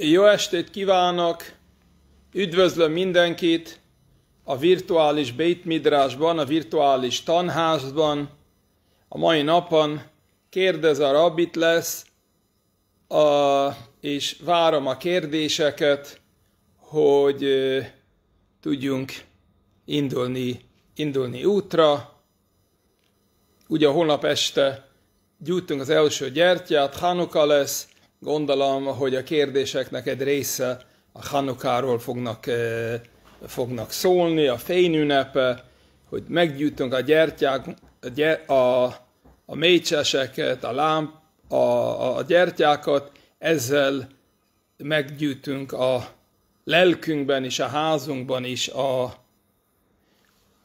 Jó estét kívánok! Üdvözlöm mindenkit a virtuális Beit Midrásban, a virtuális tanházban. A mai napon kérdez a rabit lesz, a, és várom a kérdéseket, hogy e, tudjunk indulni, indulni útra. Ugye holnap este gyújtunk az első gyertyát, Hanuka lesz, Gondolom, hogy a kérdéseknek egy része a Hanukáról fognak, eh, fognak szólni, a fényünnep, hogy meggyűjtünk a gyertyák, a, a, a mécseseket, a, lámp, a, a gyertyákat, ezzel meggyűjtünk a lelkünkben is, a házunkban is a,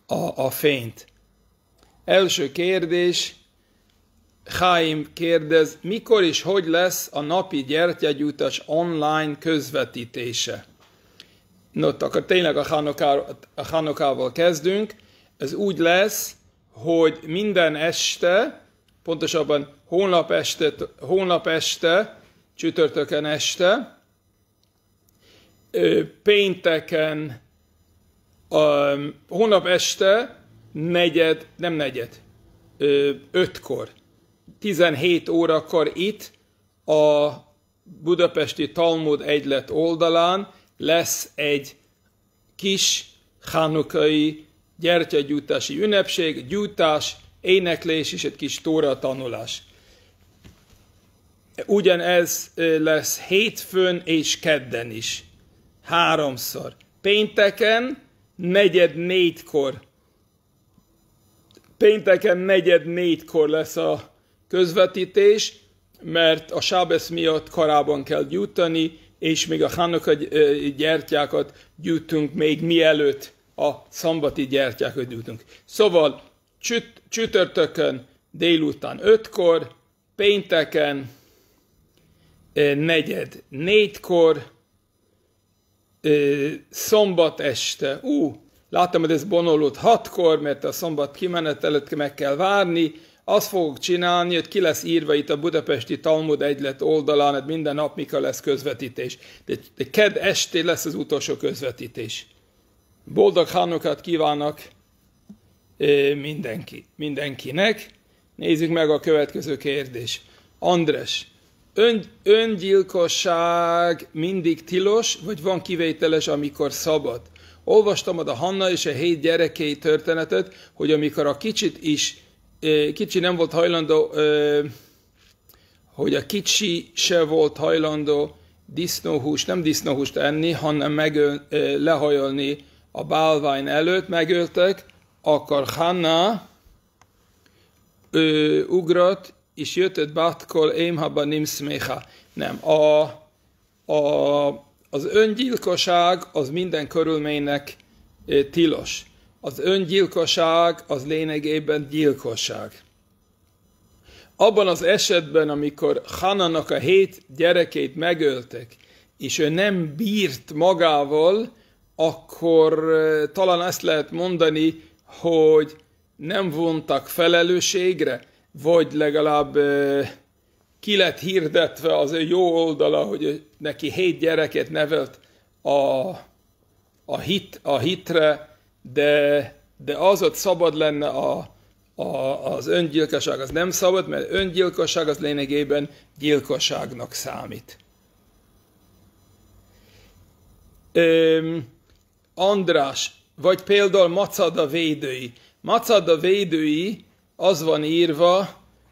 a, a fényt. Első kérdés, Chaim kérdez, mikor és hogy lesz a napi gyertyegyújtás online közvetítése? No, akkor tényleg a, hanokával a kezdünk. Ez úgy lesz, hogy minden este, pontosabban hónap este, hónap este csütörtöken este, pénteken, um, hónap este, negyed, nem negyed, ötkor 17 órakor itt a budapesti Talmud egylet oldalán lesz egy kis hánukai gyertyagyújtási ünnepség, gyújtás, éneklés és egy kis tóra tanulás. Ugyanez lesz hétfőn és kedden is. Háromszor. Pénteken negyed négykor. Pénteken negyed négykor lesz a közvetítés, mert a sábesz miatt karában kell gyújtani, és még a hánok gyertyákat gyűjtünk még mielőtt a szambati gyertyákat gyűjtünk. Szóval csütörtökön délután 5-kor, pénteken negyed négykor, szombat este, ú, látom, hogy ez bonolód hatkor, mert a szombat kimenet előtt meg kell várni, azt fogok csinálni, hogy ki lesz írva itt a budapesti Talmud egylet oldalán, hogy hát minden nap mikor lesz közvetítés. De, de ked esté lesz az utolsó közvetítés. Boldog hánokat kívánok mindenki, mindenkinek. Nézzük meg a következő kérdés. Andres, ön, öngyilkosság mindig tilos, vagy van kivételes, amikor szabad? Olvastam a Hanna és a hét gyerekei történetet, hogy amikor a kicsit is kicsi nem volt hajlandó, hogy a kicsi se volt hajlandó disznóhúst, nem disznóhúst enni, hanem meg lehajolni a bálvány előtt, megöltek, akkor Hanna ő, ugrott, és jött batkol émhaba nimszméha. Nem, a, a, az öngyilkosság az minden körülménynek tilos az öngyilkosság az lényegében gyilkosság. Abban az esetben, amikor Hananak a hét gyerekét megöltek, és ő nem bírt magával, akkor talán ezt lehet mondani, hogy nem vontak felelősségre, vagy legalább ki lett hirdetve az ő jó oldala, hogy neki hét gyereket nevelt a, a, hit, a hitre, de, de az ott szabad lenne a, a, az öngyilkosság, az nem szabad, mert öngyilkosság az lényegében gyilkosságnak számít. Öm, András, vagy például Macada védői. Macada védői az van írva,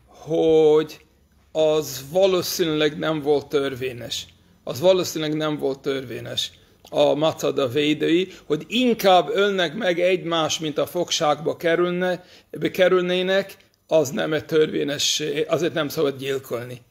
hogy az valószínűleg nem volt törvényes. Az valószínűleg nem volt törvényes a macada védői, hogy inkább ölnek meg egymás, mint a fogságba kerülne, kerülnének, az nem egy törvényes, azért nem szabad gyilkolni.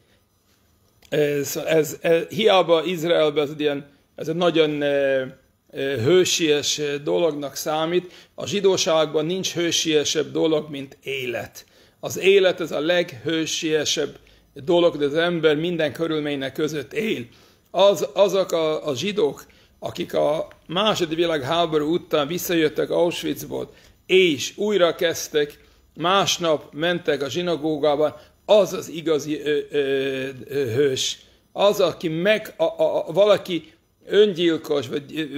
Ez, ez, ez, hiába Izraelben ez, ilyen, ez egy nagyon e, e, hősies dolognak számít, a zsidóságban nincs hősiesebb dolog, mint élet. Az élet ez a leghősiesebb dolog, de az ember minden körülménynek között él. Az, azok a, a zsidók, akik a második világháború után visszajöttek Auschwitzból, és újra kezdtek, másnap mentek a zsinagógában, az az igazi ö, ö, ö, hős. Az, aki meg, a, a, a, valaki öngyilkos, vagy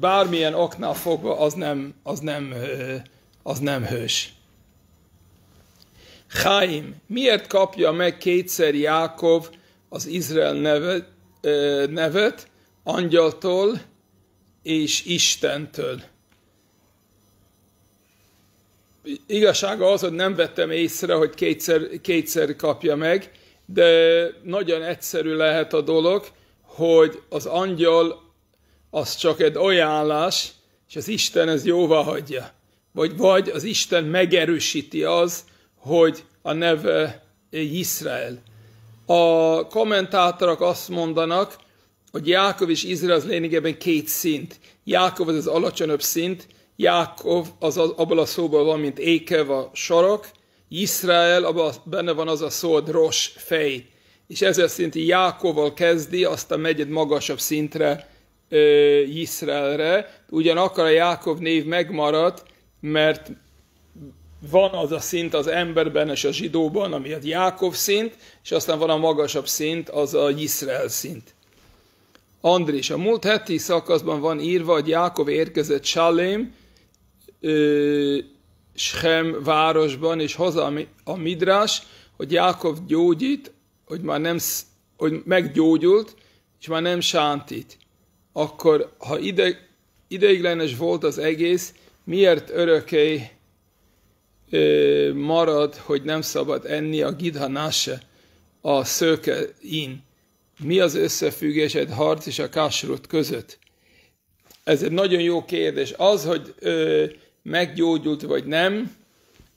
bármilyen oknál fogva, az nem, az nem, az nem hős. Chaim, miért kapja meg kétszer Jákov az Izrael nevet, nevet angyaltól, és Istentől. Igazsága az, hogy nem vettem észre, hogy kétszer, kétszer kapja meg, de nagyon egyszerű lehet a dolog, hogy az angyal az csak egy ajánlás, és az Isten ez jóvá hagyja. Vagy, vagy az Isten megerősíti az, hogy a neve Izrael. A kommentátorok azt mondanak, hogy Jákov és Izrael az lényegében két szint. Jákov az az alacsonyabb szint, Jákov az, az abban a szóban van, mint Ékev a sarak, Izrael, abban benne van az a szó, a dros, fej. És ezzel szinti Jákovval kezdi, aztán megy egy magasabb szintre, Izraelre. Ugyanakkor a Jákov név megmaradt, mert van az a szint az emberben és a zsidóban, ami a Jákov szint, és aztán van a magasabb szint, az a Izrael szint. Andris, a múlt heti szakaszban van írva, hogy Jákov érkezett Salém, Shem városban, és haza a Midrás, hogy Jákov gyógyít, hogy már nem, hogy meggyógyult, és már nem sántít. Akkor, ha ide, ideiglenes volt az egész, miért öröké ö, marad, hogy nem szabad enni a gidhanáse, a szőke in? Mi az összefüggés egy harc és a kásrut között? Ez egy nagyon jó kérdés. Az, hogy ö, meggyógyult vagy nem,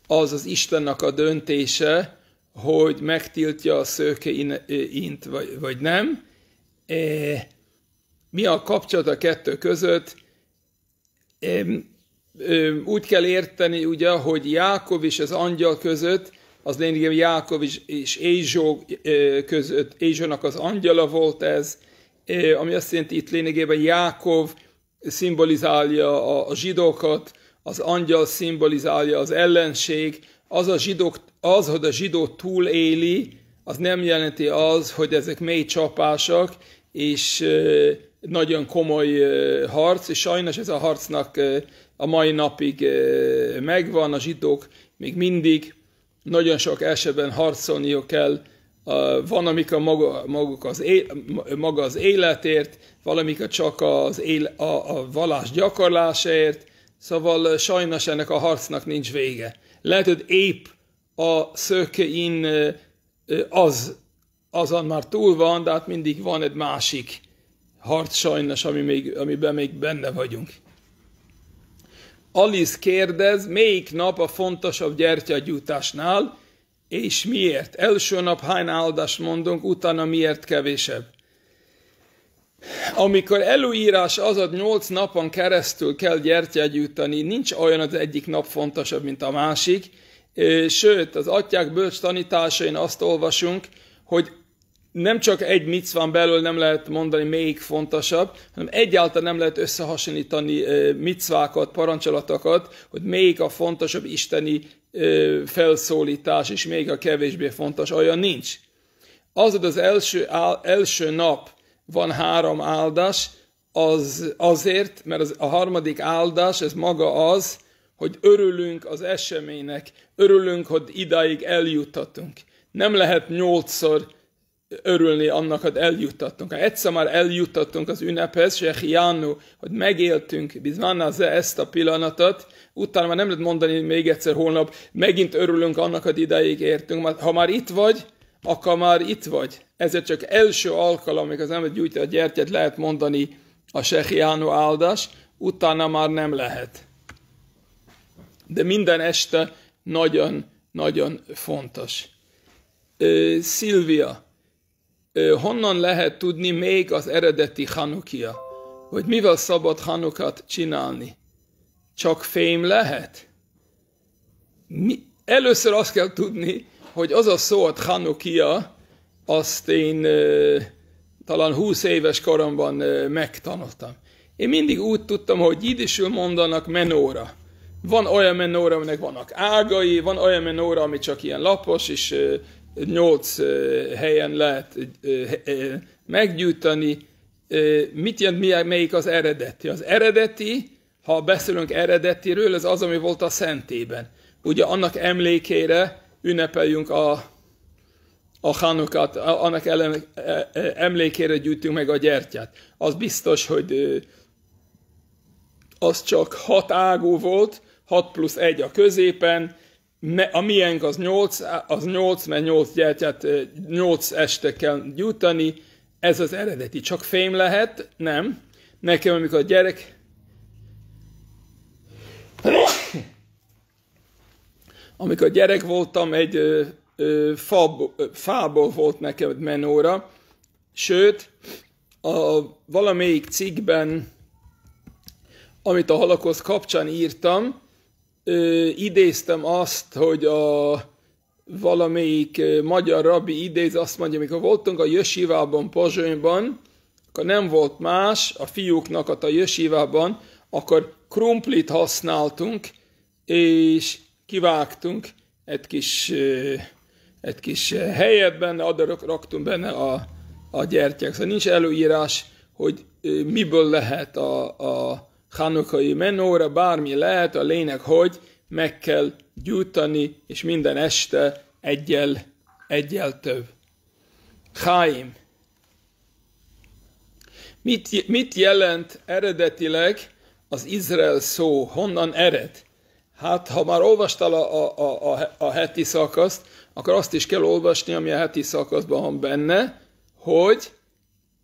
az az Istennek a döntése, hogy megtiltja a szőkeint vagy, vagy nem. E, mi a kapcsolat a kettő között? E, úgy kell érteni, ugye, hogy Jákob és az angyal között az lényegében Jákob és, és Ézsó között, Ézsónak az angyala volt ez, ami azt jelenti itt lényegében Jákob szimbolizálja a, a zsidókat, az angyal szimbolizálja az ellenség, az, a zsidók, az, hogy a zsidó túléli, az nem jelenti az, hogy ezek mély csapások, és nagyon komoly harc, és sajnos ez a harcnak a mai napig megvan, a zsidók még mindig nagyon sok esetben harcolniuk kell, van, a maga, maguk az é, maga az életért, a csak az éle, a, a valás gyakorlásért, szóval sajnos ennek a harcnak nincs vége. Lehet, hogy épp a szökein az, azon már túl van, de hát mindig van egy másik harc sajnos, ami még, amiben még benne vagyunk. Alice kérdez, melyik nap a fontosabb gyertyagyújtásnál, és miért? Első nap hány áldást mondunk, utána miért kevésebb? Amikor előírás az, hogy nyolc napon keresztül kell gyertyagyújtani, nincs olyan az egyik nap fontosabb, mint a másik. Sőt, az atyák bölcs tanításain azt olvasunk, hogy nem csak egy mic van belül, nem lehet mondani melyik fontosabb, hanem egyáltalán nem lehet összehasonlítani micvákat, parancsolatokat, hogy melyik a fontosabb isteni felszólítás, és melyik a kevésbé fontos, olyan nincs. Az, hogy az első, áll, első nap van három áldás, az azért, mert az, a harmadik áldás, ez maga az, hogy örülünk az eseménynek, örülünk, hogy idáig eljutatunk. Nem lehet nyolcszor örülni annak, hogy eljutottunk. Ha egyszer már eljutottunk az ünnephez, se hiánu, hogy megéltünk, bizmanna az -e ezt a pillanatot, utána már nem lehet mondani még egyszer holnap, megint örülünk annak, hogy ideig értünk. Ha már itt vagy, akkor már itt vagy. Ez csak első alkalom, amikor az ember gyújtja a gyertyát, lehet mondani a Sehiánu áldás, utána már nem lehet. De minden este nagyon-nagyon fontos. Szilvia, honnan lehet tudni még az eredeti Hanukia, hogy mivel szabad Hanukat csinálni? Csak fém lehet? Mi, először azt kell tudni, hogy az a szó, a Hanukia, azt én talán 20 éves koromban megtanultam. Én mindig úgy tudtam, hogy jidisül mondanak menóra. Van olyan menóra, aminek vannak ágai, van olyan menóra, ami csak ilyen lapos, és nyolc helyen lehet meggyújtani. Mit jelent, melyik az eredeti? Az eredeti, ha beszélünk eredetiről, ez az, ami volt a szentében. Ugye annak emlékére ünnepeljünk a, a hanukat, annak ellen, e, e, emlékére gyűjtünk meg a gyertyát. Az biztos, hogy az csak hat ágú volt, 6 plusz 1 a középen, ne, a miénk az 8, az 8, mert 8 gyertyát 8 este kell gyújtani, ez az eredeti. Csak fém lehet? Nem. Nekem, amikor a gyerek... Amikor gyerek voltam, egy ö, ö, fából, fából volt nekem menóra, sőt, a valamelyik cikkben, amit a halakhoz kapcsán írtam, ö, idéztem azt, hogy a valamelyik ö, magyar rabbi idéz, azt mondja, amikor voltunk a Jösivában, Pozsonyban, akkor nem volt más, a fiúknak a Jösivában, akkor krumplit használtunk, és kivágtunk egy kis, ö, egy kis helyet benne, adarok raktunk benne a, a gyertyák. Szóval nincs előírás, hogy miből lehet a, a hanukai menóra, bármi lehet, a lényeg, hogy meg kell gyújtani, és minden este egyel, egyel több. Chaim. Mit, mit jelent eredetileg az Izrael szó? Honnan ered? Hát, ha már olvastál a, a, a, a heti szakaszt, akkor azt is kell olvasni, ami a heti szakaszban van benne, hogy,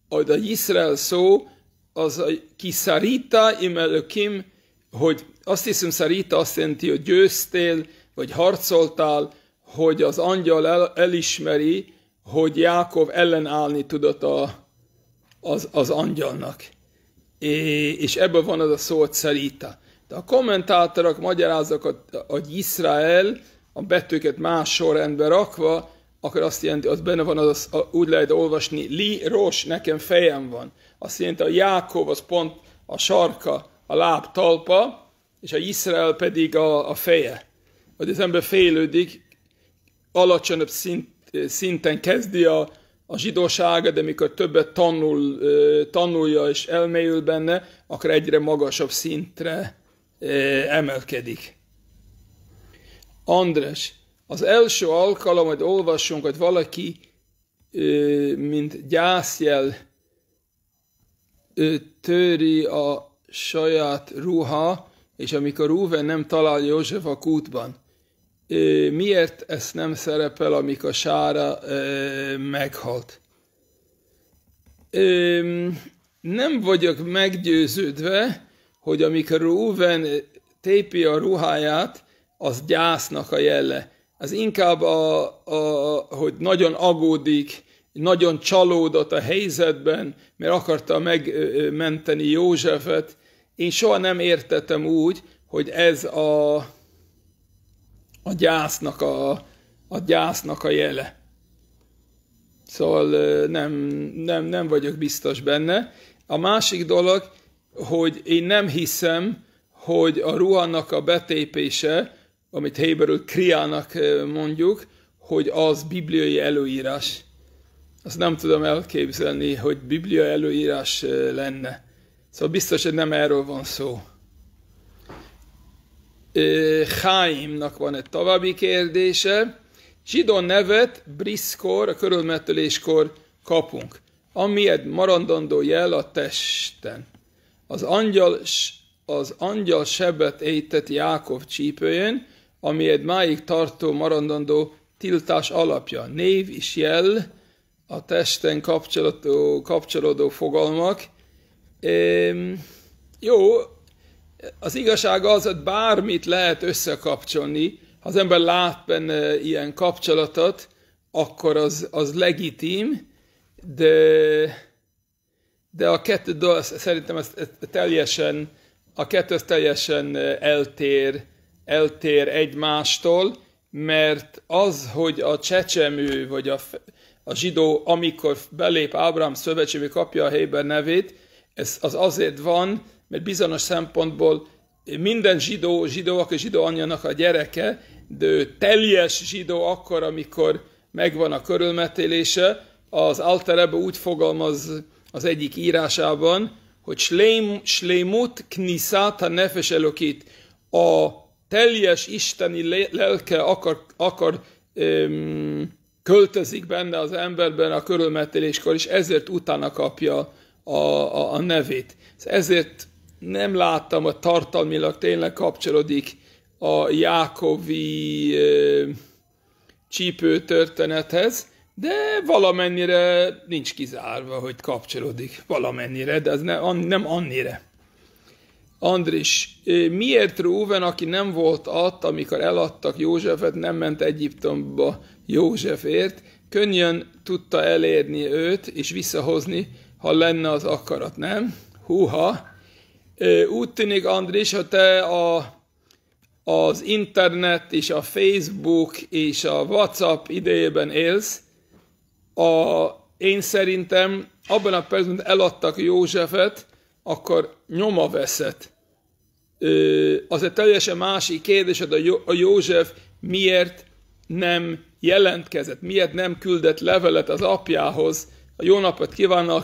hogy az Izrael szó az a kiszarita imelökim, hogy azt hiszem szarita azt jelenti, hogy győztél, vagy harcoltál, hogy az angyal el, elismeri, hogy Jákov ellenállni tudott a, az, az angyalnak. É, és ebből van az a szó, hogy szarita. De a kommentátorok magyaráznak, hogy Izrael a betűket más sorrendbe rakva, akkor azt jelenti, az benne van, az, az úgy lehet olvasni, li, ros, nekem fejem van. Azt jelenti, a Jákob az pont a sarka, a láb talpa, és a Izrael pedig a, a feje. Hogy az ember félődik, alacsonyabb szint, szinten kezdi a, a zsidósága, de mikor többet tanul, tanulja és elmélyül benne, akkor egyre magasabb szintre emelkedik. András, az első alkalom, hogy olvassunk, hogy valaki mint gyászjel töri a saját ruha, és amikor Rúven nem talál József a kútban. Miért ezt nem szerepel, amikor Sára meghalt? Nem vagyok meggyőződve, hogy amikor Rúven tépi a ruháját, az gyásznak a jelle. Az inkább, a, a, hogy nagyon agódik, nagyon csalódott a helyzetben, mert akarta megmenteni Józsefet. Én soha nem értettem úgy, hogy ez a, a gyásznak a, a gyásznak a jele. Szóval nem, nem, nem vagyok biztos benne. A másik dolog, hogy én nem hiszem, hogy a ruhannak a betépése, amit Héberül kriának mondjuk, hogy az bibliai előírás azt nem tudom elképzelni, hogy Biblia előírás eh, lenne. Szóval biztos, hogy nem erről van szó. Eh, Chaimnak van egy további kérdése. Zsidó nevet briszkor, a körülmetöléskor kapunk, ami egy marandandó jel a testen. Az angyal, az angyal sebet ejtett Jákov csípőjén, ami egy máig tartó marandandó tiltás alapja. Név és jel, a testen kapcsolató, kapcsolódó fogalmak. E, jó, az igazság az, hogy bármit lehet összekapcsolni. Ha az ember lát benne ilyen kapcsolatot, akkor az, az legitim, de, de a kettő, de szerintem ez, teljesen, a kettő az teljesen eltér, eltér egymástól, mert az, hogy a csecsemő, vagy a, a zsidó, amikor belép Ábrám szövetségbe, kapja a Héber nevét, ez az azért van, mert bizonyos szempontból minden zsidó, zsidó, aki zsidó anyjának a gyereke, de ő teljes zsidó akkor, amikor megvan a körülmetélése, az Alterebe úgy fogalmaz az egyik írásában, hogy slémut kniszát a nefes elokit, a teljes isteni lelke akar, akar öm, költözik benne az emberben a körülmetéléskor, és ezért utána kapja a, a, a nevét. Szóval ezért nem láttam, hogy tartalmilag tényleg kapcsolódik a Jákovi e, csípő történethez, de valamennyire nincs kizárva, hogy kapcsolódik. Valamennyire, de az ne, an, nem annyira. Andris, miért Rúven, aki nem volt ott, amikor eladtak Józsefet, nem ment Egyiptomba Józsefért, könnyen tudta elérni őt és visszahozni, ha lenne az akarat, nem? Húha! Úgy tűnik, Andris, ha te a, az internet és a Facebook és a WhatsApp idejében élsz, a, én szerintem abban a percben eladtak Józsefet, akkor nyoma veszett. Az egy teljesen másik kérdés, a, Jó, a József miért nem jelentkezett, miért nem küldett levelet az apjához, a jó napot kívánok,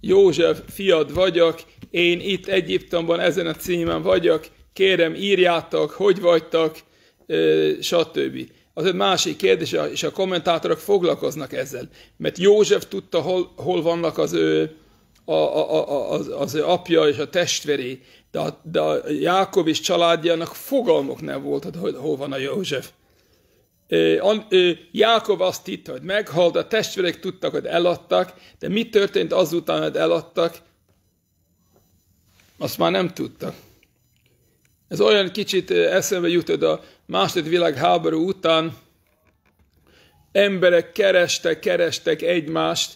József fiad vagyok, én itt Egyiptomban ezen a címen vagyok, kérem írjátok, hogy vagytok, stb. Az egy másik kérdés, és a kommentátorok foglalkoznak ezzel, mert József tudta, hol, hol vannak az ő a, a, a, az, az ő apja és a testvéré, de a, de a Jákob és családjának fogalmok nem volt, hogy hol van a József. Jákob azt hitt, hogy meghalt, a testvérek tudtak, hogy eladtak, de mi történt azután, hogy eladtak, azt már nem tudtak. Ez olyan kicsit eszembe jutott a második világháború után, emberek kerestek, kerestek egymást,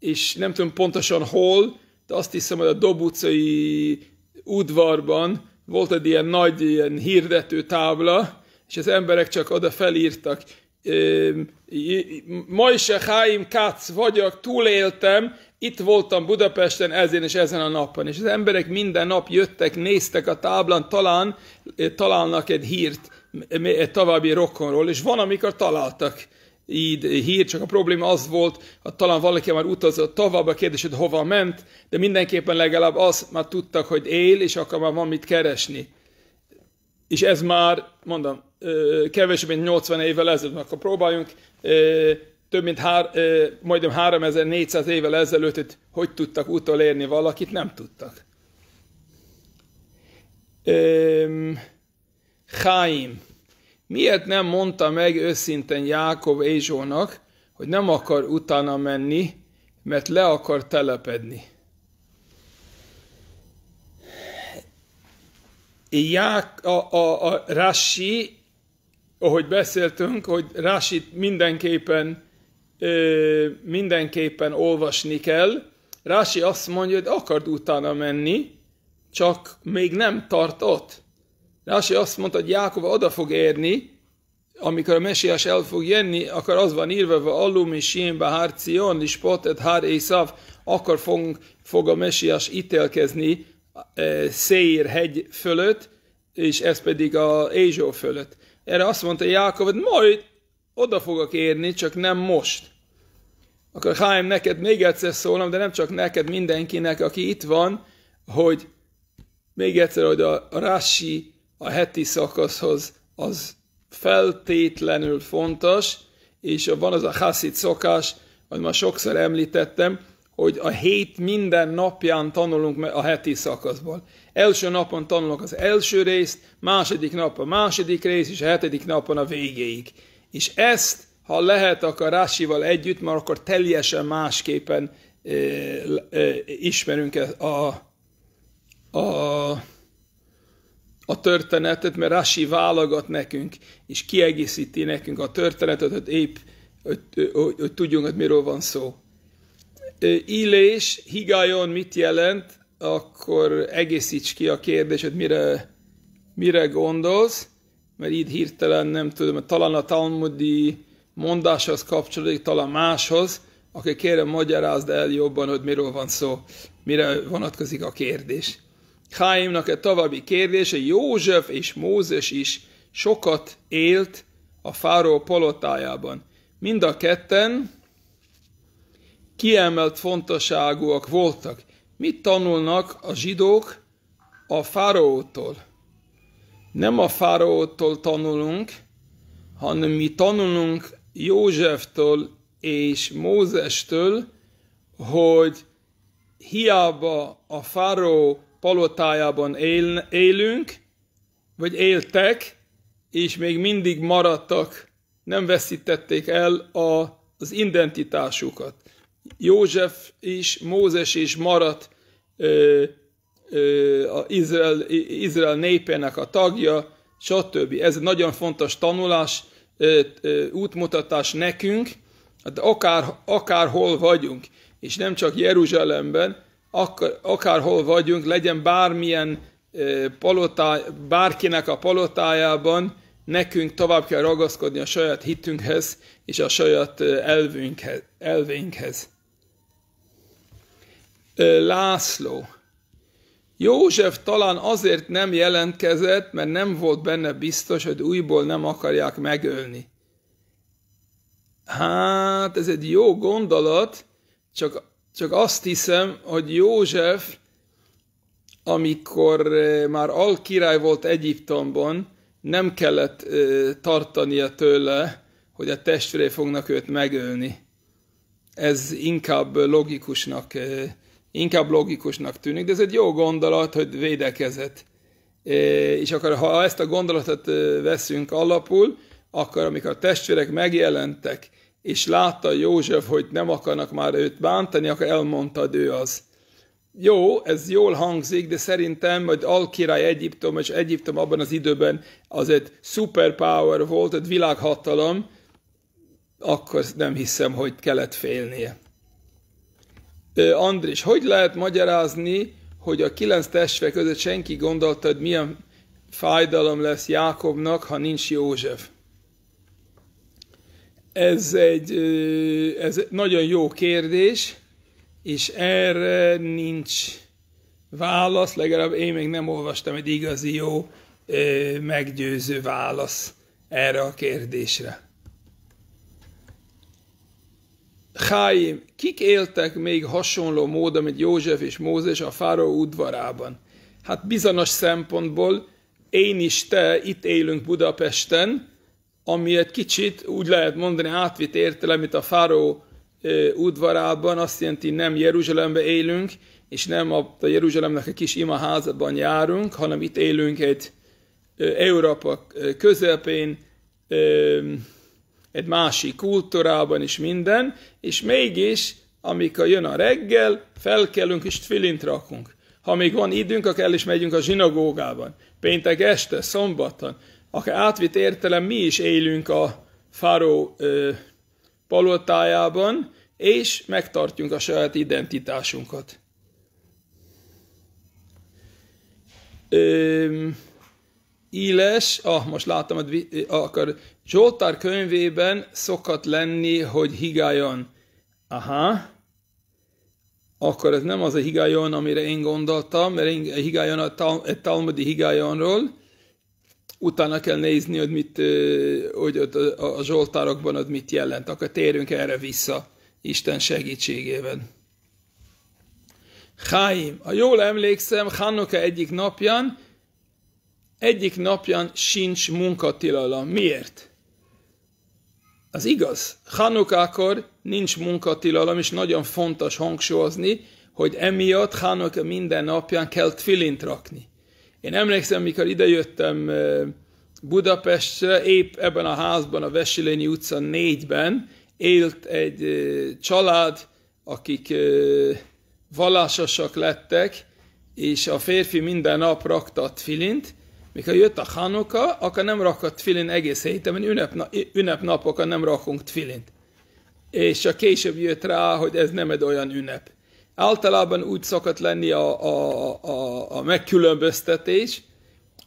és nem tudom pontosan hol, de azt hiszem, hogy a Dob utcai udvarban volt egy ilyen nagy ilyen hirdető tábla, és az emberek csak oda felírtak, Majse Chaim Katz vagyok, túléltem, itt voltam Budapesten ezen és ezen a napon. És az emberek minden nap jöttek, néztek a táblán, talán találnak egy hírt egy további rokonról, és van, amikor találtak így eh, hír, csak a probléma az volt, hogy talán valaki már utazott tovább, a kérdés, hogy hova ment, de mindenképpen legalább azt már tudtak, hogy él, és akkor már van mit keresni. És ez már, mondom, kevesebb, mint 80 évvel ezelőtt, akkor próbáljunk több mint hár, majdnem 3400 évvel ezelőtt, hogy, hogy tudtak utolérni valakit, nem tudtak. Chaim. Miért nem mondta meg őszinten Jákob Ézsónak, hogy nem akar utána menni, mert le akar telepedni? a, a, a Rashi, ahogy beszéltünk, hogy Rásit mindenképpen, ö, mindenképpen olvasni kell. Rashi azt mondja, hogy akard utána menni, csak még nem tart ott. Rási azt mondta, hogy Jákov oda fog érni, amikor a mesiás el fog jönni, akkor az van írva, hogy Alumi és sien cion, és potet hár éjszav, akkor fog, fog a mesiás ítélkezni e, eh, Széír hegy fölött, és ez pedig a Ézsó fölött. Erre azt mondta Jákob, hogy hát majd oda fogok érni, csak nem most. Akkor Háim, neked még egyszer szólom, de nem csak neked, mindenkinek, aki itt van, hogy még egyszer, hogy a Rási a heti szakaszhoz az feltétlenül fontos, és van az a haszit szokás, amit már sokszor említettem, hogy a hét minden napján tanulunk a heti szakaszból. Első napon tanulok az első részt, második nap a második rész, és a hetedik napon a végéig. És ezt, ha lehet, akkor Rásival együtt, mert akkor teljesen másképpen e, e, ismerünk a, a, a a történetet, mert Rasi válogat nekünk, és kiegészíti nekünk a történetet, hogy épp hogy, hogy, hogy tudjunk, hogy miről van szó. Ilés, higájon mit jelent, akkor egészíts ki a kérdésed, mire, mire gondolsz, mert így hirtelen nem tudom, talán a talmudi mondáshoz kapcsolódik, talán máshoz, akkor kérem magyarázd el jobban, hogy miről van szó, mire vonatkozik a kérdés. Chaimnak a további kérdése, József és Mózes is sokat élt a fáró palotájában. Mind a ketten kiemelt fontosságúak voltak. Mit tanulnak a zsidók a fáraótól? Nem a fáraótól tanulunk, hanem mi tanulunk Józseftől és Mózestől, hogy hiába a fáraó palotájában él, élünk, vagy éltek, és még mindig maradtak, nem veszítették el a, az identitásukat. József is, Mózes is maradt ö, ö, a Izrael, Izrael népének a tagja, stb. Ez egy nagyon fontos tanulás, ö, ö, útmutatás nekünk, de hát akár, akárhol vagyunk, és nem csak Jeruzsálemben, akárhol vagyunk, legyen bármilyen palotá, bárkinek a palotájában, nekünk tovább kell ragaszkodni a saját hitünkhez és a saját elvünkhez, László. József talán azért nem jelentkezett, mert nem volt benne biztos, hogy újból nem akarják megölni. Hát, ez egy jó gondolat, csak csak azt hiszem, hogy József, amikor eh, már alkirály volt Egyiptomban, nem kellett eh, tartania tőle, hogy a testvére fognak őt megölni. Ez inkább logikusnak, eh, inkább logikusnak tűnik, de ez egy jó gondolat, hogy védekezett. És akkor, ha ezt a gondolatot veszünk alapul, akkor amikor a testvérek megjelentek, és látta József, hogy nem akarnak már őt bántani, akkor elmondta ő az. Jó, ez jól hangzik, de szerintem, hogy Alkirály Egyiptom, és Egyiptom abban az időben az egy superpower volt, egy világhatalom, akkor nem hiszem, hogy kellett félnie. Andris, hogy lehet magyarázni, hogy a kilenc testve között senki gondolta, hogy milyen fájdalom lesz Jákobnak, ha nincs József? Ez egy ez nagyon jó kérdés, és erre nincs válasz, legalább én még nem olvastam egy igazi jó, meggyőző válasz erre a kérdésre. Háim, kik éltek még hasonló módon, mint József és Mózes a fáraó udvarában? Hát bizonyos szempontból én is te itt élünk Budapesten, ami egy kicsit úgy lehet mondani átvitt értelem, mint a fáró udvarában, azt jelenti nem Jeruzsálembe élünk, és nem a, a Jeruzsálemnek a kis imaházban járunk, hanem itt élünk egy Európa közepén, egy másik kultúrában is minden, és mégis, amikor jön a reggel, felkelünk és tfilint rakunk. Ha még van időnk, akkor el is megyünk a zsinagógában. Péntek este, szombaton akár átvitt értelem mi is élünk a fáró ö, palotájában, és megtartjunk a saját identitásunkat. Ö, Íles, ah, most látom, akar, Zsoltár könyvében szokott lenni, hogy higájon. Aha, akkor ez nem az a higájon, amire én gondoltam, mert én higáljon a, tal- a talmudi utána kell nézni, hogy, mit, hogy ott a Zsoltárokban ott mit jelent. Akkor térünk erre vissza Isten segítségével. Chaim. Ha jól emlékszem, Hanuka egyik napján, egyik napján sincs munkatilalom. Miért? Az igaz. Hanukákor nincs munkatilalom, és nagyon fontos hangsúlyozni, hogy emiatt Hanuka minden napján kell tfilint rakni. Én emlékszem, mikor idejöttem Budapestre, épp ebben a házban, a Vesilényi utca 4-ben élt egy család, akik vallásosak lettek, és a férfi minden nap raktat filint, mikor jött a Hanuka, akkor nem rakott filin egész héten, mert ünnepnapokon nem rakunk filint. És a később jött rá, hogy ez nem egy olyan ünnep általában úgy szokott lenni a, a, a, a megkülönböztetés,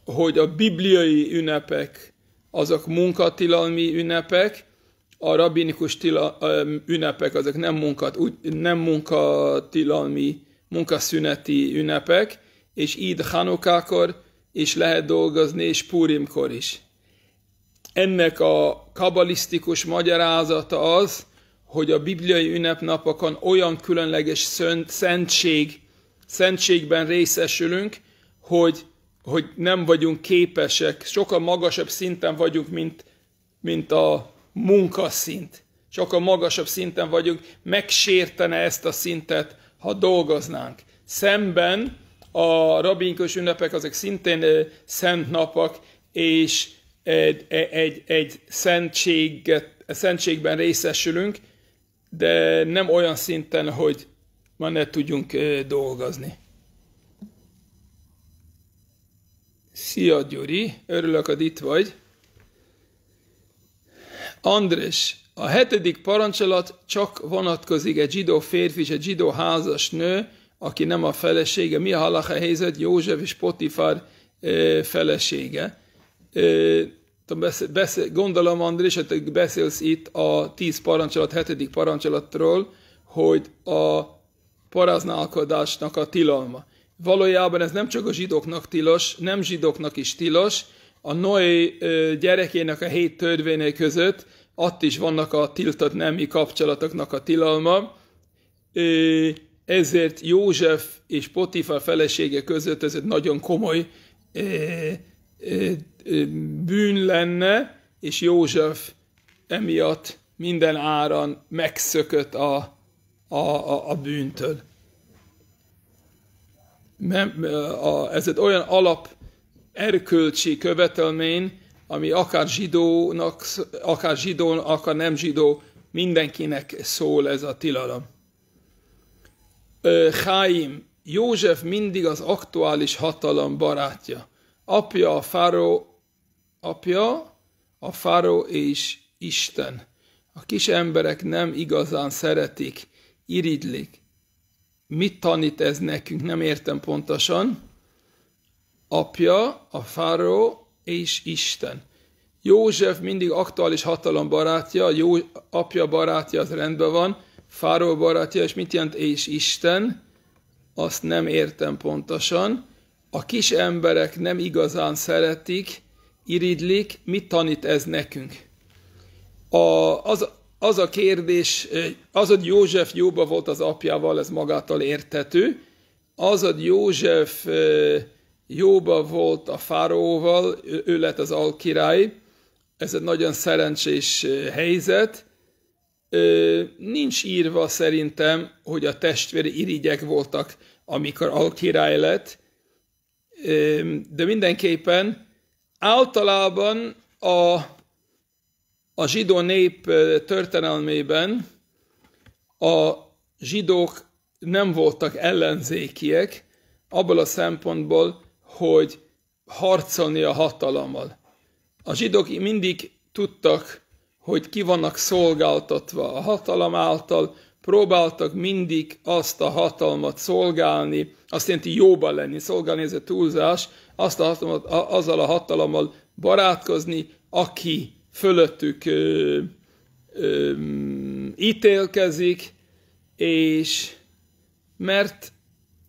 hogy a bibliai ünnepek azok munkatilalmi ünnepek, a rabinikus tila, ünnepek azok nem, munkat, nem munkatilalmi, munkaszüneti ünnepek, és így Hanukákor is lehet dolgozni, és Púrimkor is. Ennek a kabalisztikus magyarázata az, hogy a bibliai ünnepnapokon olyan különleges szönt, szentség, szentségben részesülünk, hogy, hogy nem vagyunk képesek, sokkal magasabb szinten vagyunk, mint, mint a munkaszint. Sokkal magasabb szinten vagyunk, megsértene ezt a szintet, ha dolgoznánk. Szemben a rabinkos ünnepek azok szintén szent napok, és egy, e, egy, egy szentséget, szentségben részesülünk, de nem olyan szinten, hogy ma ne tudjunk dolgozni. Szia Gyuri, örülök, hogy itt vagy. Andrés, a hetedik parancsolat csak vonatkozik egy zsidó férfi és egy zsidó házas nő, aki nem a felesége. Mi a halacha helyzet? József és Potifar felesége. Beszél, beszél, gondolom, Andrés, hogy te beszélsz itt a tíz parancsolat, hetedik parancsolatról, hogy a paraználkodásnak a tilalma. Valójában ez nem csak a zsidóknak tilos, nem zsidóknak is tilos, a Noé gyerekének a hét törvénye között ott is vannak a tiltott nemi kapcsolatoknak a tilalma, ezért József és Potifa felesége között ez egy nagyon komoly bűn lenne, és József emiatt minden áran megszökött a, a, a, a bűntől. Ez egy olyan alap erkölcsi követelmény, ami akár zsidónak, akár zsidón, akár nem zsidó, mindenkinek szól ez a tilalom. Chaim, József mindig az aktuális hatalom barátja apja a fáró, apja a fáró és Isten. A kis emberek nem igazán szeretik, iridlik. Mit tanít ez nekünk? Nem értem pontosan. Apja, a fáró és Isten. József mindig aktuális hatalom barátja, jó, apja barátja, az rendben van, fáró barátja, és mit jelent és Isten? Azt nem értem pontosan a kis emberek nem igazán szeretik, iridlik, mit tanít ez nekünk? A, az, az a kérdés, az, hogy József jóba volt az apjával, ez magától értető, az, hogy József jóba volt a fáróval, ő lett az alkirály, ez egy nagyon szerencsés helyzet, nincs írva szerintem, hogy a testvére irigyek voltak, amikor alkirály lett, de mindenképpen általában a, a zsidó nép történelmében a zsidók nem voltak ellenzékiek, abból a szempontból, hogy harcolni a hatalommal. A zsidók mindig tudtak, hogy ki vannak szolgáltatva a hatalom által, próbáltak mindig azt a hatalmat szolgálni, azt jelenti jóban lenni, szolgálni ez a túlzás, azt a hatalmat, a, azzal a hatalommal barátkozni, aki fölöttük ö, ö, ítélkezik, és mert,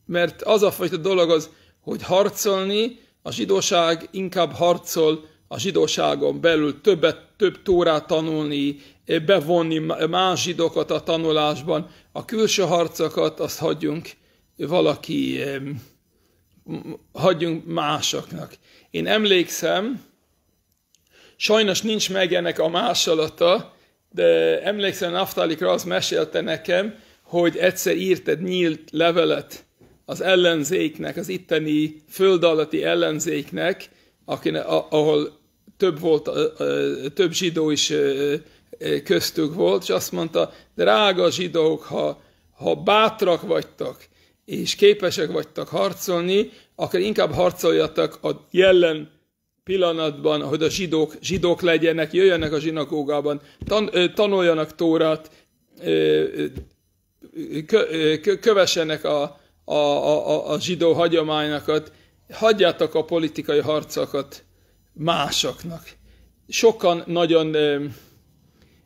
mert az a fajta dolog az, hogy harcolni, a zsidóság inkább harcol a zsidóságon belül, többet, több tórát tanulni, bevonni más zsidókat a tanulásban, a külső harcokat azt hagyjunk valaki, hagyjunk másoknak. Én emlékszem, sajnos nincs meg ennek a másolata, de emlékszem, Naftali az mesélte nekem, hogy egyszer írt egy nyílt levelet az ellenzéknek, az itteni földalatti ellenzéknek, ahol több, volt, több zsidó is köztük volt, és azt mondta, drága zsidók, ha, ha bátrak vagytok, és képesek vagytok harcolni, akkor inkább harcoljatok a jelen pillanatban, hogy a zsidók, zsidók legyenek, jöjjenek a zsinagógában, tan, tanuljanak Tórát, kö, kövessenek a, a, a, a zsidó hagyományokat, hagyjátok a politikai harcokat másoknak. Sokan nagyon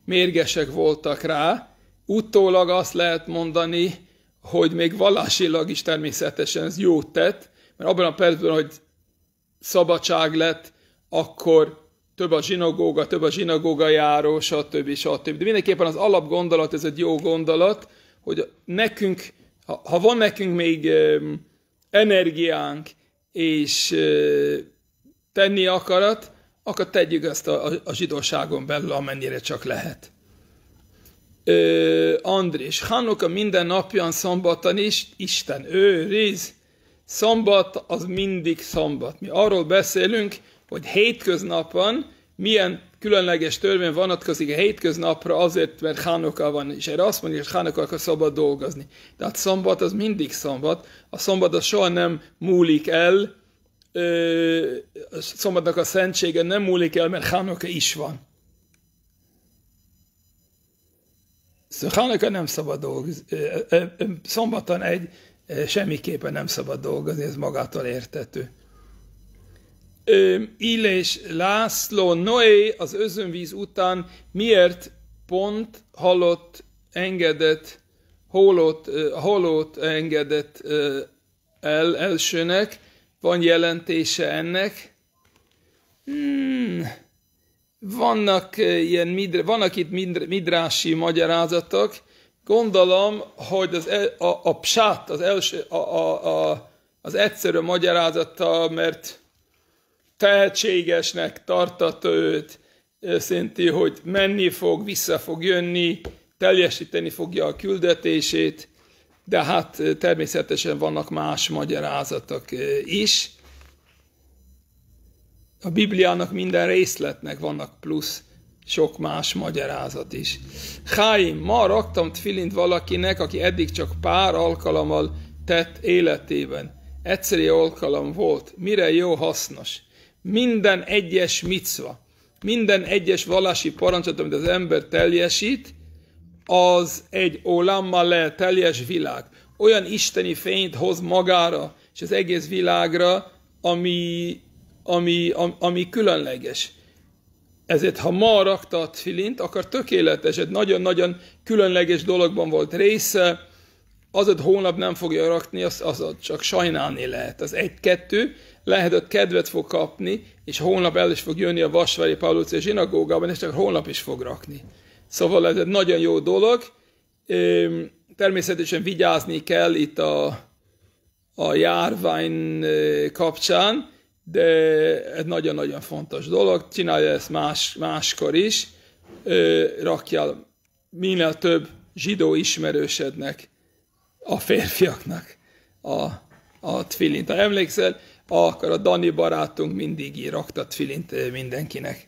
mérgesek voltak rá. Utólag azt lehet mondani, hogy még vallásilag is természetesen ez jót tett, mert abban a percben, hogy szabadság lett, akkor több a zsinagóga, több a zsinagóga járó, stb. stb. De mindenképpen az alapgondolat, ez egy jó gondolat, hogy nekünk, ha, van nekünk még energiánk és tenni akarat, akkor tegyük ezt a, a, a zsidóságon belül, amennyire csak lehet. Ö, Andrés, Hanuka minden napján szombaton is, Isten őriz, szombat az mindig szombat. Mi arról beszélünk, hogy hétköznapon milyen különleges törvény vonatkozik a hétköznapra azért, mert Hanuka van, és erre azt mondja, hogy Hanuka akar szabad dolgozni. De hát szombat az mindig szombat, a szombat az soha nem múlik el, szombatnak a szentsége nem múlik el, mert Hanuka is van. Szóval Hanuka nem szabad dolgozni, szombaton egy semmiképpen nem szabad dolgozni, ez magától értető. Illés László Noé az özönvíz után miért pont halott, engedett, holott, holott engedett el elsőnek, van jelentése ennek? Hmm, vannak, eh, ilyen, midr, vannak itt midr, midrási magyarázatok. Gondolom, hogy az, a, a psát, az, első, a, a, a, az egyszerű magyarázata, mert tehetségesnek tartat őt, eh, szinti, hogy menni fog, vissza fog jönni, teljesíteni fogja a küldetését, de hát természetesen vannak más magyarázatok is. A Bibliának minden részletnek vannak plusz sok más magyarázat is. Háim, ma raktam tfilint valakinek, aki eddig csak pár alkalommal tett életében. Egyszerű alkalom volt. Mire jó hasznos? Minden egyes micva, minden egyes vallási parancsot, amit az ember teljesít, az egy olammal le teljes világ. Olyan isteni fényt hoz magára, és az egész világra, ami, ami, ami, ami különleges. Ezért, ha ma rakta a tfilint, akkor tökéletes, egy nagyon-nagyon különleges dologban volt része, az öt hónap nem fogja rakni, az, az csak sajnálni lehet. Az egy-kettő, lehet, hogy kedvet fog kapni, és hónap el is fog jönni a Vasvári Paulucia zsinagógában, és csak hónap is fog rakni. Szóval ez egy nagyon jó dolog. Természetesen vigyázni kell itt a, a járvány kapcsán, de egy nagyon-nagyon fontos dolog. Csinálja ezt más, máskor is. Rakja minél több zsidó ismerősednek, a férfiaknak a, a tfilint. Ha emlékszel, akkor a Dani barátunk mindig írakta tfilint mindenkinek.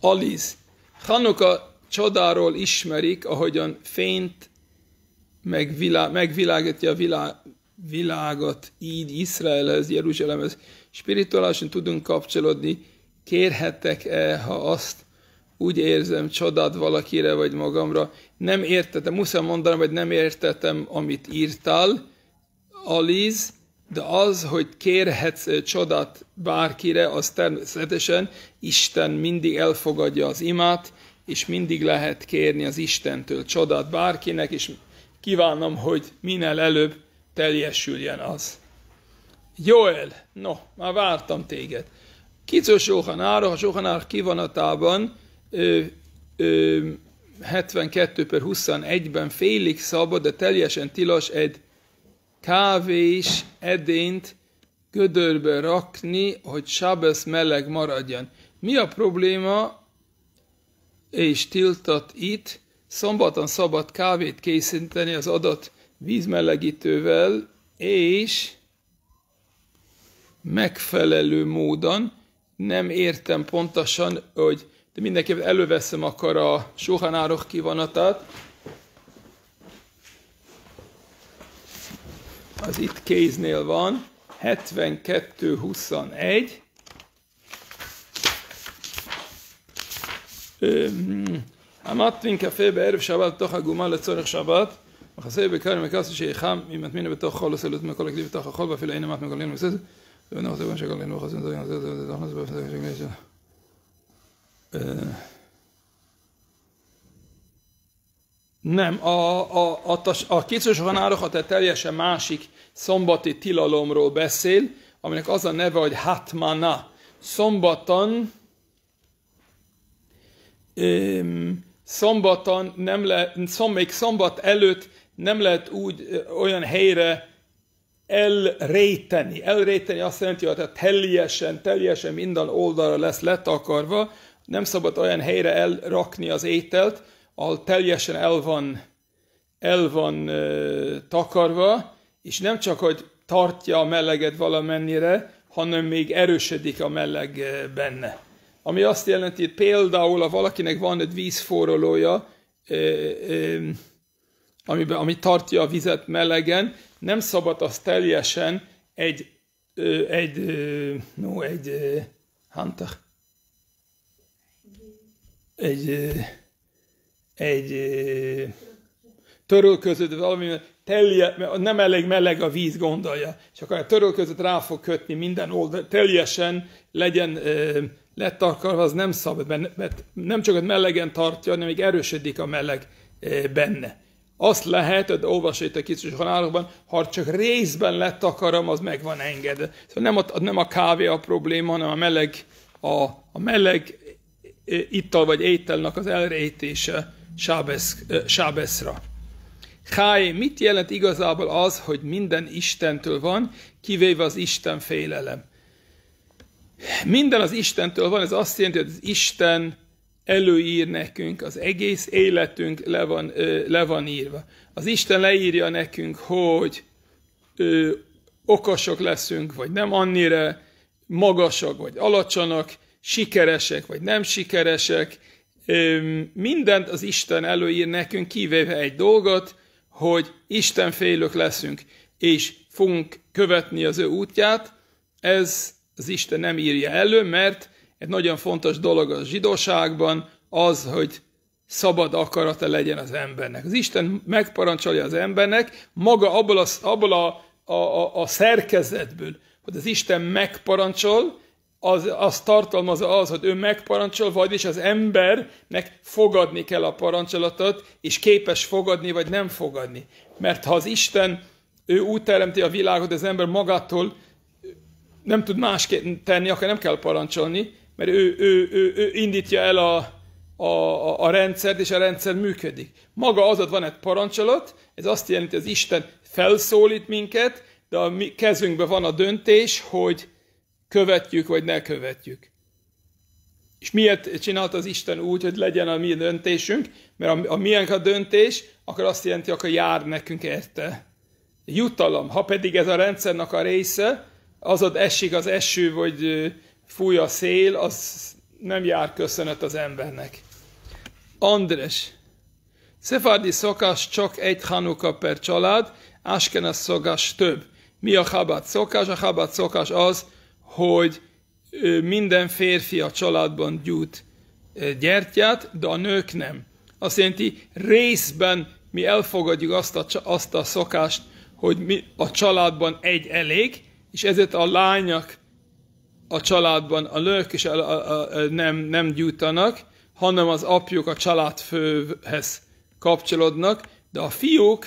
Alice. Hanuka csodáról ismerik, ahogyan fényt megvilá, megvilágítja a vilá, világot, így Izraelhez, Jeruzsálemhez. Spirituálisan tudunk kapcsolódni, kérhetek-e, ha azt úgy érzem csodát valakire vagy magamra. Nem értettem, muszáj mondanom, hogy nem értettem, amit írtál, Aliz, de az, hogy kérhetsz csodát bárkire, az természetesen Isten mindig elfogadja az imát, és mindig lehet kérni az Istentől csodát bárkinek, és kívánom, hogy minél előbb teljesüljen az. Joel, no, már vártam téged. Kicó Sohanár, a Sohanár kivonatában ö, ö, 72 per 21-ben félig szabad, de teljesen tilos egy kávés edényt gödörbe rakni, hogy Sábesz meleg maradjon. Mi a probléma, és tiltat itt, szombaton szabad kávét készíteni az adat vízmelegítővel, és megfelelő módon, nem értem pontosan, hogy de mindenképpen előveszem akar a sohanárok kivonatát, az itt kéznél van, 7221. עמדתי עם קפה בערב שבת בתוך הגומה לצורך שבת, מחסה בקר ומכסה שיהיה חם, אם מטמינה בתוך חול, עושה לוט מכל הכלי בתוך החול, ואפילו אין אמת מגוללים וסס, ואין אוכל זה בן שגוללים וחסים זה, זה, זה, זה, זה, זה, זה, זה, זה, זה, זה, Nem, a, a, a, a kétszeres hanárokat egy teljesen másik szombati tilalomról beszél, aminek az a neve, hogy hatmana. Szombaton öm, szombaton nem le, szom, még szombat előtt nem lehet úgy ö, olyan helyre elréteni. Elréteni azt jelenti, hogy teljesen, teljesen minden oldalra lesz letakarva, nem szabad olyan helyre elrakni az ételt, al teljesen el van, el van ö, takarva, és nem csak, hogy tartja a meleget valamennyire, hanem még erősödik a meleg benne. Ami azt jelenti, hogy például, ha valakinek van egy vízforrolója, ami ami tartja a vizet melegen, nem szabad az teljesen egy, ö, egy, ö, no, egy, ö, hanta, egy, egy törölközött, valami telje, nem elég meleg a víz, gondolja. És akkor a törölközött rá fog kötni minden oldal, teljesen legyen letarkalva, az nem szabad, mert nem csak, a melegen tartja, hanem még erősödik a meleg benne. Azt lehet, hogy olvasd itt a kicsit halálokban, ha csak részben letakarom, az meg van engedve. Szóval nem a, nem a kávé a probléma, hanem a meleg, a, a meleg ittal vagy ételnek az elrejtése Sábeszra. Háé, mit jelent igazából az, hogy minden Istentől van, kivéve az Isten félelem? Minden az Istentől van, ez azt jelenti, hogy az Isten előír nekünk, az egész életünk le van, le van írva. Az Isten leírja nekünk, hogy ö, okosok leszünk, vagy nem annyira, magasak, vagy alacsonak, sikeresek, vagy nem sikeresek, mindent az Isten előír nekünk, kivéve egy dolgot, hogy Isten félök leszünk, és fogunk követni az ő útját. Ez az Isten nem írja elő, mert egy nagyon fontos dolog a zsidóságban az, hogy szabad akarata legyen az embernek. Az Isten megparancsolja az embernek maga abból a, abból a, a, a, a szerkezetből, hogy az Isten megparancsol, az, az tartalmazza az, hogy ő megparancsol, vagyis az embernek fogadni kell a parancsolatot, és képes fogadni, vagy nem fogadni. Mert ha az Isten, ő úgy teremti a világot, az ember magától nem tud másképp tenni, akkor nem kell parancsolni, mert ő, ő, ő, ő indítja el a, a, a, a rendszert, és a rendszer működik. Maga az, van egy parancsolat, ez azt jelenti, hogy az Isten felszólít minket, de a mi kezünkben van a döntés, hogy követjük vagy ne követjük. És miért csinált az Isten úgy, hogy legyen a mi döntésünk? Mert a, miénk a döntés, akkor azt jelenti, akkor jár nekünk érte. Jutalom. Ha pedig ez a rendszernek a része, azod esik az eső, vagy fúj a szél, az nem jár köszönet az embernek. Andres. Szefardi szokás csak egy hanuka per család, Askenaz szokás több. Mi a habát szokás? A habát szokás az, hogy minden férfi a családban gyújt gyertyát, de a nők nem. Azt jelenti, részben mi elfogadjuk azt a, azt a szokást, hogy mi a családban egy elég, és ezért a lányok a családban, a nők is a, a, a, nem, nem gyújtanak, hanem az apjuk a családfőhez kapcsolódnak, de a fiúk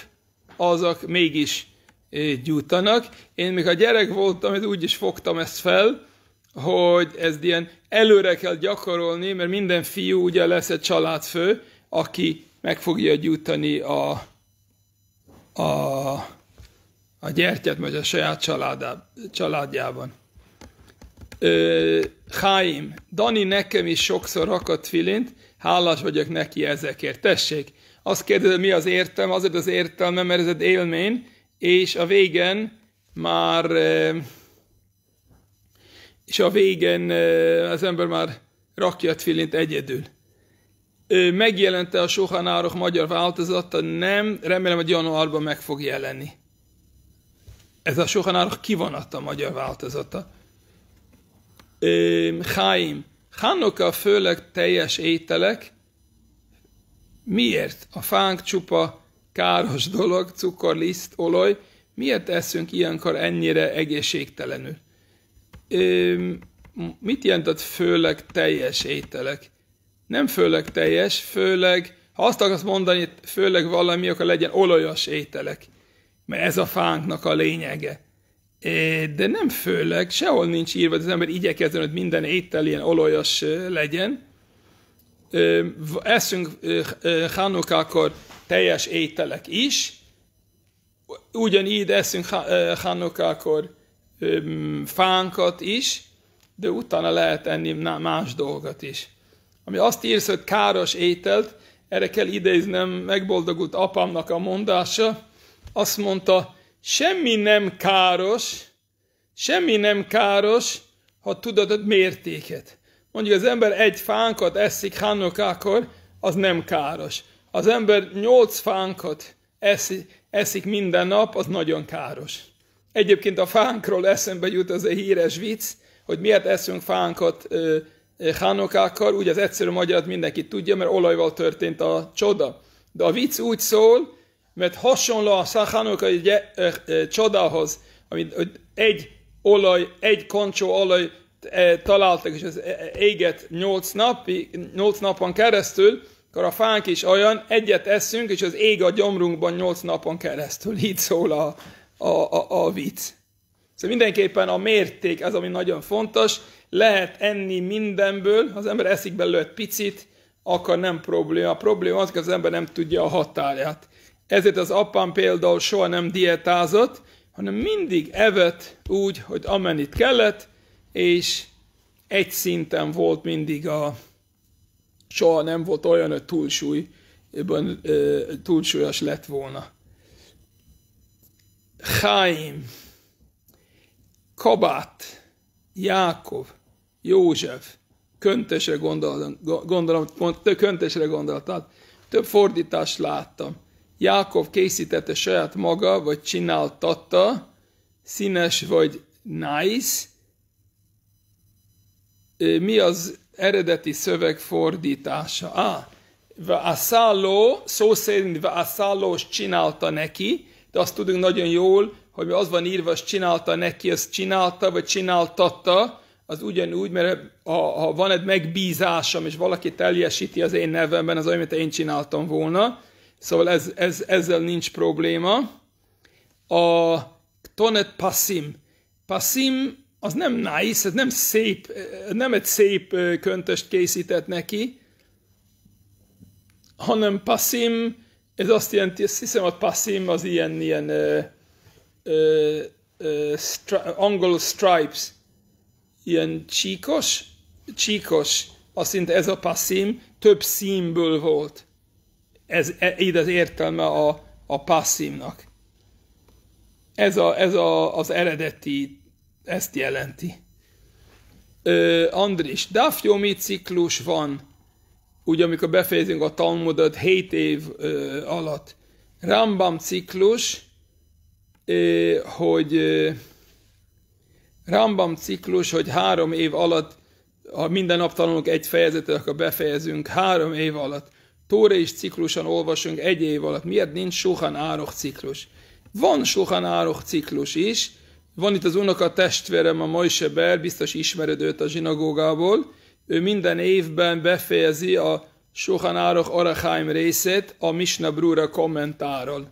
azok mégis Eh, gyújtanak. Én még a gyerek voltam, ez úgy is fogtam ezt fel, hogy ez ilyen előre kell gyakorolni, mert minden fiú ugye lesz egy családfő, aki meg fogja gyújtani a, a, a gyertyát, vagy a saját családá, családjában. Ö, Chaim, Dani nekem is sokszor rakott filint, hálás vagyok neki ezekért. Tessék, azt kérdezed, mi az értelme? Azért az értelme, mert ez egy élmény, és a végen már eh, és a végen eh, az ember már rakja a tfilint egyedül. Megjelente a Sohanárok magyar változata, nem, remélem, hogy januárban meg fog jelenni. Ez a Sohanárok kivonatta a magyar változata. Chaim, Hanuka főleg teljes ételek. Miért? A fánk csupa káros dolog, cukor, liszt, olaj, miért eszünk ilyenkor ennyire egészségtelenül? Ö, mit jelent az főleg teljes ételek? Nem főleg teljes, főleg, ha azt akarsz mondani, főleg valami, akkor legyen olajos ételek, mert ez a fánknak a lényege. De nem főleg, sehol nincs írva, hogy az ember igyekezzen, hogy minden étel ilyen olajos legyen. Eszünk Hanukkakor teljes ételek is. Ugyanígy eszünk hanukkákor fánkat is, de utána lehet enni más dolgot is. Ami azt írsz, hogy káros ételt, erre kell idéznem megboldogult apámnak a mondása, azt mondta, semmi nem káros, semmi nem káros, ha tudod a mértéket. Mondjuk az ember egy fánkat eszik hanukkákor, az nem káros az ember nyolc fánkot eszi, eszik minden nap, az nagyon káros. Egyébként a fánkról eszembe jut az egy híres vicc, hogy miért eszünk fánkot hánokákkal, úgy az egyszerű magyarat mindenki tudja, mert olajval történt a csoda. De a vicc úgy szól, mert hasonló a száhánokai csodához, amit hogy egy olaj, egy koncsó olaj találtak, és az éget nyolc, napi, nyolc napon keresztül, akkor a fánk is olyan, egyet eszünk, és az ég a gyomrunkban nyolc napon keresztül. Így szól a, a, a, a vicc. Szóval mindenképpen a mérték az, ami nagyon fontos. Lehet enni mindenből, az ember eszik belőle egy picit, akkor nem probléma. A probléma az, hogy az ember nem tudja a határját. Ezért az apám például soha nem dietázott, hanem mindig evett úgy, hogy amennyit kellett, és egy szinten volt mindig a, soha nem volt olyan, hogy túlsúly, túlsúlyos lett volna. Chaim, Kabát, Jákov, József, köntösre gondoltam, gondolom, köntösre gondoltam, több fordítást láttam. Jákov készítette saját maga, vagy csináltatta, színes vagy nice. Mi az eredeti szöveg fordítása. Á, Vászálló, szó szerint Vászálló csinálta neki, de azt tudunk nagyon jól, hogy az van írva, azt csinálta neki, azt csinálta, vagy csináltatta, az ugyanúgy, mert ha, ha van egy megbízásom, és valaki teljesíti az én nevemben, az olyan, amit én csináltam volna, szóval ez, ez, ezzel nincs probléma. A tonet passim. Passim az nem nice, ez nem szép, nem egy szép köntöst készített neki, hanem passim, ez azt jelenti, azt hiszem, hogy passim az ilyen, ilyen ö, ö, ö, stri- angol stripes, ilyen csíkos, csíkos, azt jelenti ez a passim, több színből volt. Ez, e, így az értelme a, a passimnak. Ez, a, ez a, az eredeti ezt jelenti. Ö, Andris, dafjomi ciklus van, ugye amikor befejezünk a Talmudot 7 év ö, alatt. Rambam ciklus, ö, hogy ö, Rambam ciklus, hogy három év alatt, ha minden nap tanulunk egy fejezetet, akkor befejezünk három év alatt. Tóra is ciklusan olvasunk egy év alatt. Miért nincs Suhan Árok ciklus? Van Suhan Árok ciklus is, van itt az unoka testvérem, a Moise Ber, biztos ismered őt a zsinagógából. Ő minden évben befejezi a Sohan Ároch Arachaim részét a Misna Brura kommentáról.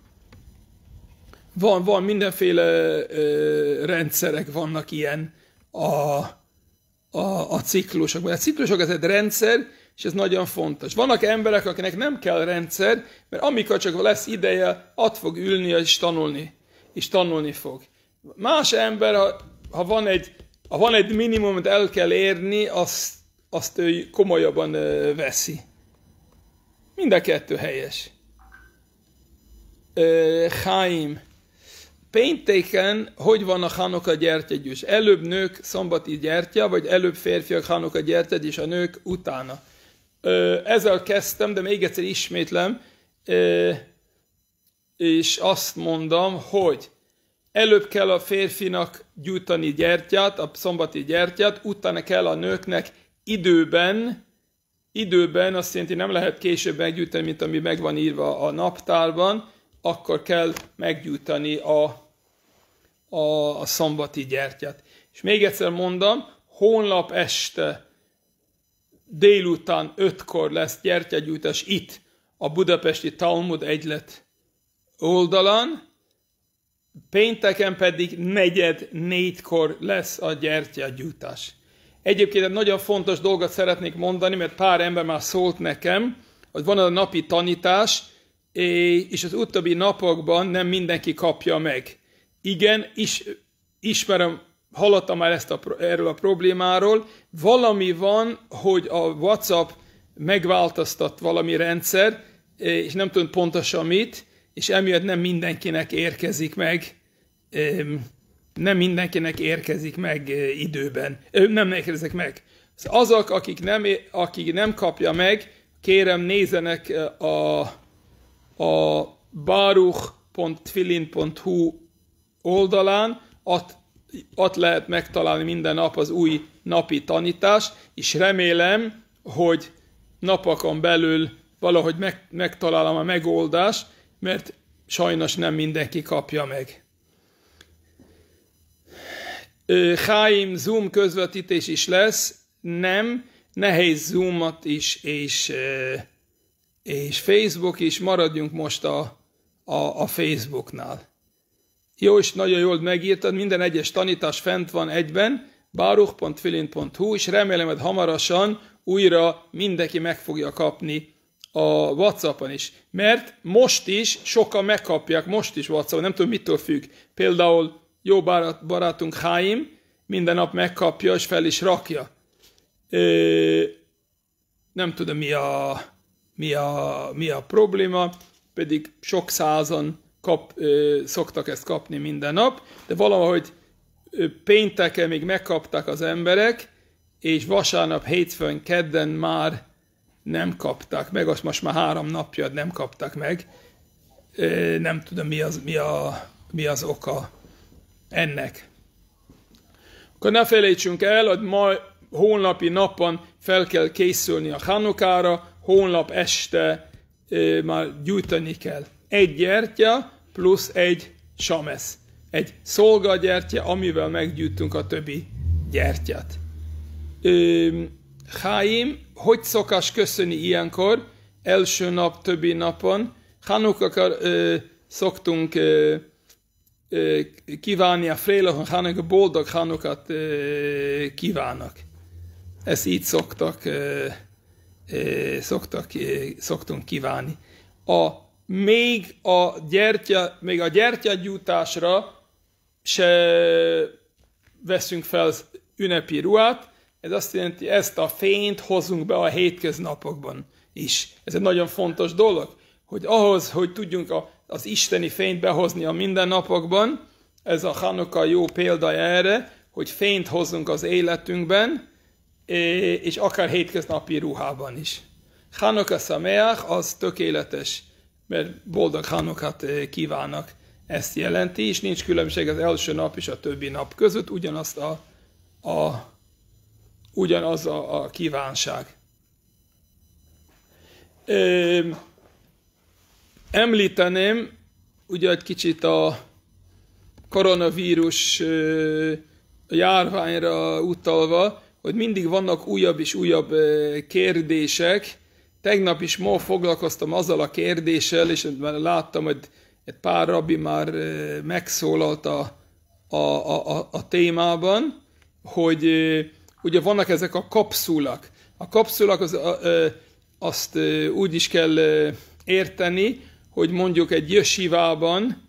Van, van, mindenféle ö, rendszerek vannak ilyen a, a, a ciklusokban. A ciklusok ez egy rendszer, és ez nagyon fontos. Vannak emberek, akinek nem kell rendszer, mert amikor csak lesz ideje, ott fog ülni és tanulni, és tanulni fog. Más ember, ha, ha, van, egy, ha van egy minimum, amit el kell érni, azt, azt ő komolyabban ö, veszi. Mind a kettő helyes. Haim, Chaim. Pénteken hogy van a Hanuka gyertyegyűs? Előbb nők szombati gyertya, vagy előbb férfiak Hanuka gyertyed, és a nők utána. Ö, ezzel kezdtem, de még egyszer ismétlem, ö, és azt mondom, hogy előbb kell a férfinak gyújtani gyertyát, a szombati gyertyát, utána kell a nőknek időben, időben, azt jelenti nem lehet később meggyújtani, mint ami meg van írva a naptárban, akkor kell meggyújtani a, a, a szombati gyertyát. És még egyszer mondom, honlap este délután ötkor lesz gyertyagyújtás itt, a Budapesti Talmud Egylet oldalán, Pénteken pedig negyed négykor lesz a gyertyagyújtás. Egyébként egy nagyon fontos dolgot szeretnék mondani, mert pár ember már szólt nekem, hogy van a napi tanítás, és az utóbbi napokban nem mindenki kapja meg. Igen, is, ismerem, hallottam már ezt a, erről a problémáról. Valami van, hogy a WhatsApp megváltoztat valami rendszer, és nem tudom pontosan mit, és emiatt nem mindenkinek érkezik meg, nem mindenkinek érkezik meg eh, időben, nem érkezik meg. Azok, akik nem, akik nem kapja meg, kérem nézenek eh, a, a baruch.tfilin.hu oldalán, ott, ott lehet megtalálni minden nap az új napi tanítás, és remélem, hogy napokon belül valahogy meg, megtalálom a megoldást, mert sajnos nem mindenki kapja meg. Chaim Zoom közvetítés is lesz, nem, nehéz Zoomat is, és, és Facebook is, maradjunk most a, a, a Facebooknál. Jó, és nagyon jól megírtad, minden egyes tanítás fent van egyben, baruch.filin.hu, és remélem, hogy hamarosan újra mindenki meg fogja kapni a Whatsappon is. Mert most is sokan megkapják, most is Whatsappon, nem tudom mitől függ. Például jó barátunk Haim minden nap megkapja és fel is rakja. Ö, nem tudom mi a, mi, a, mi a probléma, pedig sok százan kap, ö, szoktak ezt kapni minden nap, de valahogy pénteken még megkapták az emberek, és vasárnap, hétfőn, kedden már nem kapták meg, azt most már három napja nem kapták meg. Nem tudom, mi az, mi, a, mi az oka ennek. Akkor ne felejtsünk el, hogy ma holnapi napon fel kell készülni a Hanukára, holnap este már gyújtani kell. Egy gyertya plusz egy samesz. Egy szolgagyertya, amivel meggyűjtünk a többi gyertyát. Chaim hogy szokás köszönni ilyenkor? Első nap, többi napon. Hanukakor ö, szoktunk ö, ö, kívánni a frélokon, Hanuk, boldog Hanukat ö, kívánok. Ezt így szoktak, ö, ö, szoktak, ö, szoktunk kívánni. A, még a gyertya, még a gyertyagyújtásra se veszünk fel ünnepi ruhát, ez azt jelenti, ezt a fényt hozunk be a hétköznapokban is. Ez egy nagyon fontos dolog, hogy ahhoz, hogy tudjunk a, az isteni fényt behozni a mindennapokban, ez a Hanukkah jó példa erre, hogy fényt hozunk az életünkben, és akár hétköznapi ruhában is. Hanukkah Sameach az tökéletes, mert boldog Hanukkát kívánnak. Ezt jelenti, és nincs különbség az első nap és a többi nap között, ugyanazt a, a ugyanaz a, a kívánság. Ö, említeném, ugye egy kicsit a koronavírus ö, járványra utalva, hogy mindig vannak újabb és újabb ö, kérdések. Tegnap is ma foglalkoztam azzal a kérdéssel, és már láttam, hogy egy pár rabbi már megszólalt a, a, a, a, a témában, hogy ugye vannak ezek a kapszulak. A kapszulak az, ö, azt ö, úgy is kell ö, érteni, hogy mondjuk egy jösivában,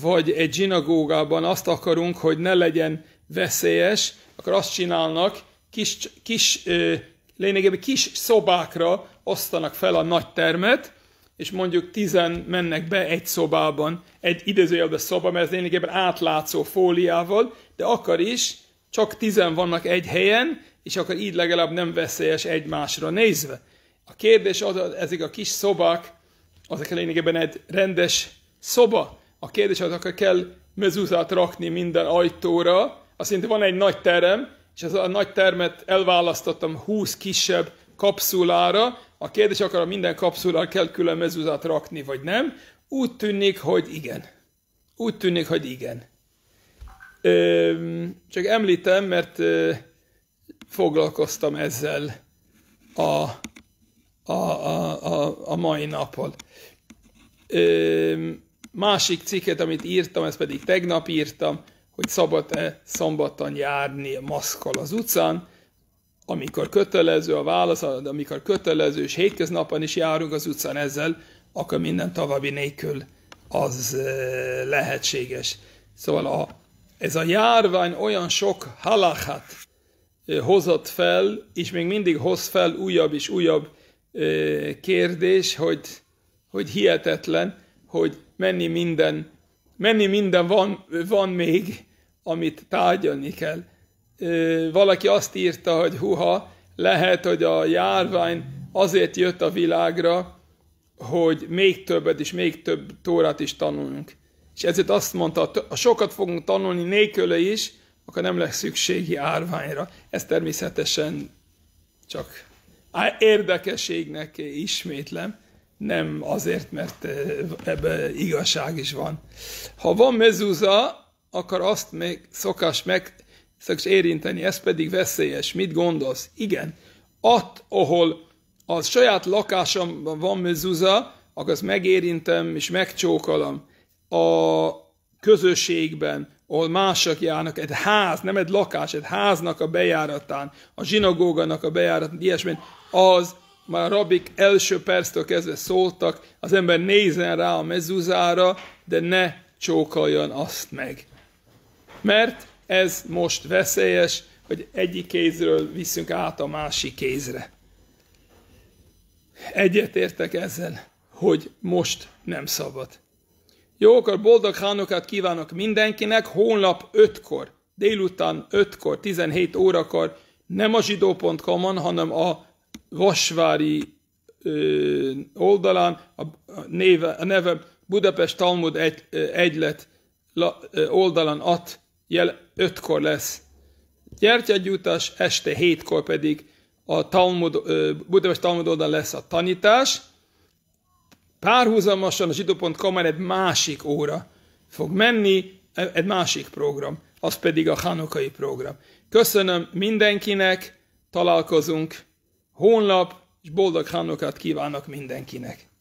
vagy egy zsinagógában azt akarunk, hogy ne legyen veszélyes, akkor azt csinálnak, kis, kis ö, lényegében kis szobákra osztanak fel a nagy termet, és mondjuk tizen mennek be egy szobában, egy idézőjelben szoba, mert ez lényegében átlátszó fóliával, de akar is csak tizen vannak egy helyen, és akkor így legalább nem veszélyes egymásra nézve. A kérdés az, hogy ezek a kis szobák, azok lényegében egy rendes szoba. A kérdés az, akkor kell mezuzát rakni minden ajtóra, azt jelenti, van egy nagy terem, és az a nagy termet elválasztottam 20 kisebb kapszulára, a kérdés akkor minden kapszulára kell külön mezuzát rakni, vagy nem. Úgy tűnik, hogy igen. Úgy tűnik, hogy igen. Csak említem, mert foglalkoztam ezzel a, a, a, a, a mai napon. Másik cikket, amit írtam, ezt pedig tegnap írtam, hogy szabad-e szombaton járni maszkal az utcán, amikor kötelező a válasz, amikor kötelező, és hétköznapon is járunk az utcán ezzel, akkor minden további nélkül az lehetséges. Szóval a ez a járvány olyan sok halachát hozott fel, és még mindig hoz fel újabb és újabb kérdés, hogy, hogy hihetetlen, hogy mennyi minden, mennyi minden van, van még, amit tárgyalni kell. Valaki azt írta, hogy huha, lehet, hogy a járvány azért jött a világra, hogy még többet és még több tórát is tanuljunk. És ezért azt mondta, a sokat fogunk tanulni nélküle is, akkor nem lesz szükségi árványra. Ez természetesen csak érdekeségnek ismétlem, nem azért, mert eh, ebbe igazság is van. Ha van mezuza, akkor azt még szokás meg szokás érinteni, ez pedig veszélyes. Mit gondolsz? Igen, ott, ahol a saját lakásomban van mezuza, akkor azt megérintem és megcsókolom a közösségben, ahol mások járnak, egy ház, nem egy lakás, egy háznak a bejáratán, a zsinagóganak a bejáratán, ilyesmi, az már a rabik első perctől kezdve szóltak, az ember nézen rá a mezuzára, de ne csókoljon azt meg. Mert ez most veszélyes, hogy egyik kézről viszünk át a másik kézre. Egyetértek ezzel, hogy most nem szabad. Jó, akkor boldog hánokat kívánok mindenkinek, holnap 5-kor, délután 5-kor, 17 órakor, nem a zsidó.com-on, hanem a Vasvári ö, oldalán, a, néve, a neve Budapest Talmud egy, ö, egylet la, ö, oldalán at, jel, 5-kor lesz gyertyagyújtás, este 7-kor pedig a Talmud, ö, Budapest Talmud oldalán lesz a tanítás, Párhuzamosan a zsidócom egy másik óra fog menni, egy másik program, az pedig a hanukai program. Köszönöm mindenkinek, találkozunk honlap, és boldog hanukat kívánok mindenkinek!